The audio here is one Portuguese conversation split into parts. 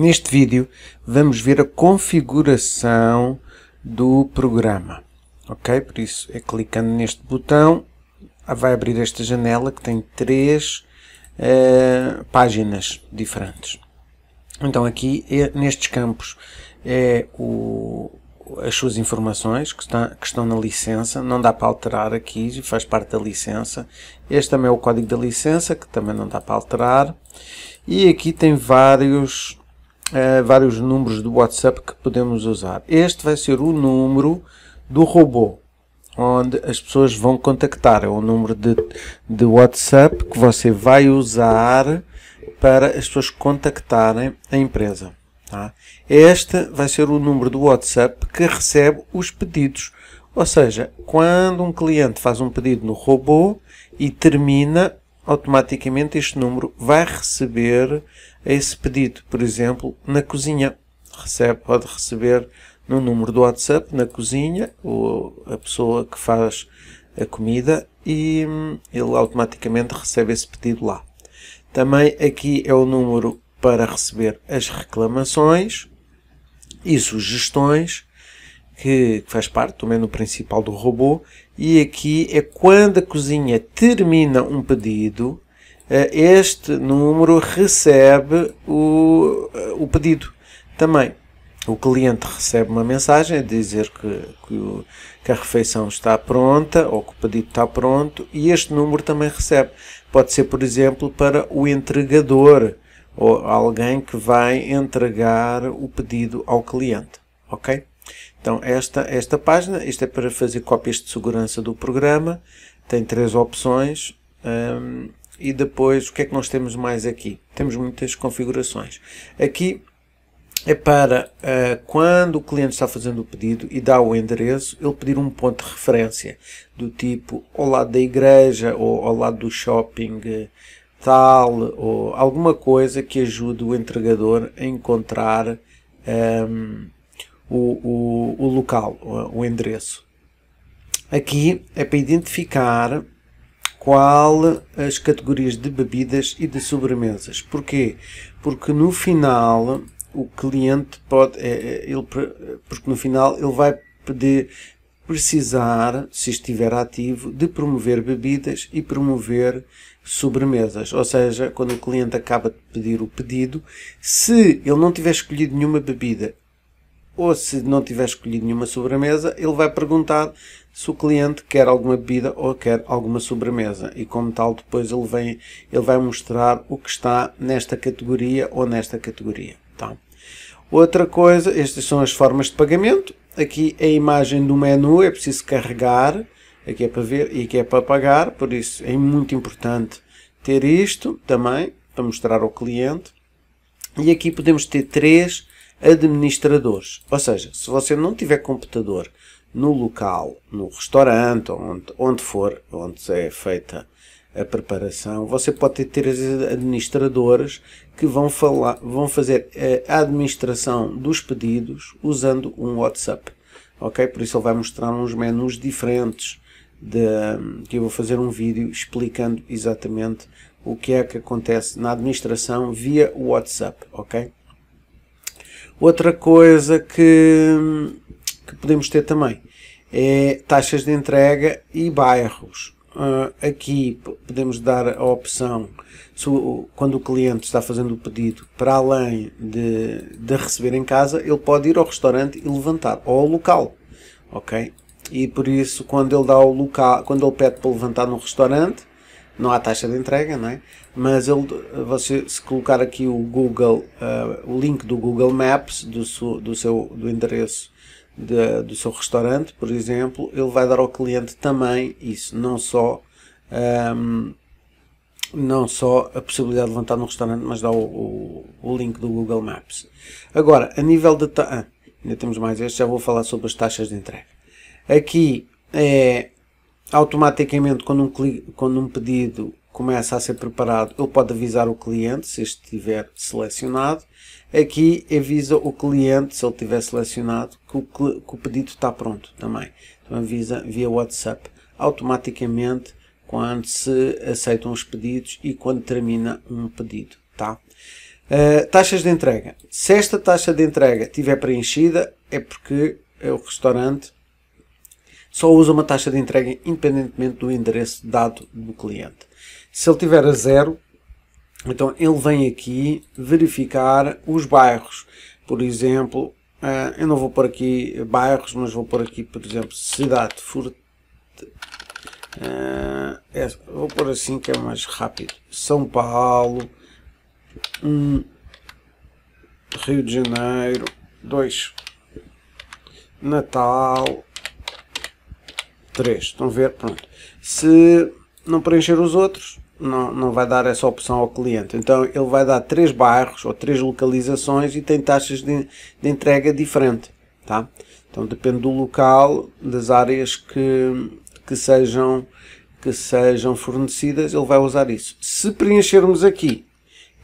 Neste vídeo vamos ver a configuração do programa. Ok? Por isso é clicando neste botão ah, vai abrir esta janela que tem três uh, páginas diferentes. Então aqui é, nestes campos é o, as suas informações que, está, que estão na licença, não dá para alterar aqui, faz parte da licença. Este também é o código da licença, que também não dá para alterar. E aqui tem vários uh, vários números do WhatsApp que podemos usar. Este vai ser o número do robô onde as pessoas vão contactar. É o número de, de WhatsApp que você vai usar para as pessoas contactarem a empresa. Tá? Este vai ser o número do WhatsApp que recebe os pedidos. Ou seja, quando um cliente faz um pedido no robô e termina, automaticamente este número vai receber esse pedido, por exemplo, na cozinha. Recebe, pode receber no número do WhatsApp, na cozinha, ou a pessoa que faz a comida e hum, ele automaticamente recebe esse pedido lá. Também aqui é o número para receber as reclamações e sugestões que, que faz parte do menu principal do robô, e aqui é quando a cozinha termina um pedido, eh, este número recebe o, eh, o pedido também. O cliente recebe uma mensagem a dizer que, que, o, que, a refeição está pronta ou que o pedido está pronto e este número também recebe. Pode ser, por exemplo, para o entregador ou alguém que vai entregar o pedido ao cliente. Ok? Então, esta, esta página, isto é para fazer cópias de segurança do programa, tem três opções. Um, e depois, o que é que nós temos mais aqui? Temos muitas configurações. Aqui é para uh, quando o cliente está fazendo o pedido e dá o endereço, ele pedir um ponto de referência, do tipo ao lado da igreja ou ao lado do shopping eh, tal, ou alguma coisa que ajude o entregador a encontrar um, o, o, o local, o endereço. Aqui é para identificar qual as categorias de bebidas e de sobremesas. Porquê? Porque no final o cliente pode, é, é, ele, porque no final ele vai pedir, precisar, se estiver ativo, de promover bebidas e promover sobremesas. Ou seja, quando o cliente acaba de pedir o pedido, se ele não tiver escolhido nenhuma bebida ou se não tiver escolhido nenhuma sobremesa, ele vai perguntar se o cliente quer alguma bebida ou quer alguma sobremesa. E como tal, depois ele, vem, ele vai mostrar o que está nesta categoria ou nesta categoria. Tá? Outra coisa, estas são as formas de pagamento. Aqui é a imagem do menu é preciso carregar. Aqui é para ver e aqui é para pagar. Por isso é muito importante ter isto também para mostrar ao cliente. E aqui podemos ter três administradores. Ou seja, se você não tiver computador no local, no restaurante, onde, onde for, onde é feita a preparação, você pode ter três administradores que vão, falar, vão fazer eh, a administração dos pedidos usando um WhatsApp. Ok? Por isso ele vai mostrar uns menus diferentes de, que eu vou fazer um vídeo explicando exatamente o que é que acontece na administração via WhatsApp, ok? Outra coisa que, que podemos ter também é taxas de entrega e bairros. Uh, aqui podemos dar a opção, se, quando o cliente está fazendo o pedido, para além de, de receber em casa, ele pode ir ao restaurante e levantar, ou ao local, ok? E por isso, quando ele, dá o local, quando ele pede para levantar no restaurante, não há taxa de entrega, não é? Mas ele, você, se colocar aqui o Google, uh, o link do Google Maps, do, seu, do, seu, do endereço de, do seu restaurante, por exemplo, ele vai dar ao cliente também isso, não só, um, ehm, não só a possibilidade de levantar no restaurante, mas dá o, o, o link do Google Maps. Agora, a nível de. Ah, ainda temos mais este, já vou falar sobre as taxas de entrega. Aqui é automaticamente quando um, quando um pedido começa a ser preparado, ele pode avisar o cliente se este estiver selecionado. Aqui avisa o cliente, se ele estiver selecionado, que o, que o pedido está pronto também. Então avisa via WhatsApp automaticamente quando se aceitam os pedidos e quando termina um pedido. Tá? Uh, taxas de entrega. Se esta taxa de entrega estiver preenchida, é porque o restaurante só usa uma taxa de entrega independentemente do endereço dado do cliente. Se ele tiver a zero, então ele vem aqui verificar os bairros. Por exemplo, eh, eu não vou pôr aqui bairros, mas vou pôr aqui, por exemplo, cidade eh, é, vou pôr assim que é mais rápido. São Paulo, um, Rio de Janeiro, 2, Natal, 3. Estão a ver? Pronto. Se não preencher os outros, não, não vai dar essa opção ao cliente. Então ele vai dar três bairros ou três localizações e tem taxas de, de entrega diferente. Tá? Então depende do local, das áreas que, que, sejam, que sejam fornecidas, ele vai usar isso. Se preenchermos aqui,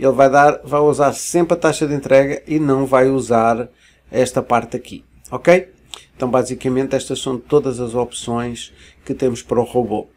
ele vai, dar, vai usar sempre a taxa de entrega e não vai usar esta parte aqui. Ok? Então, basicamente, estas são todas as opções que temos para o robô.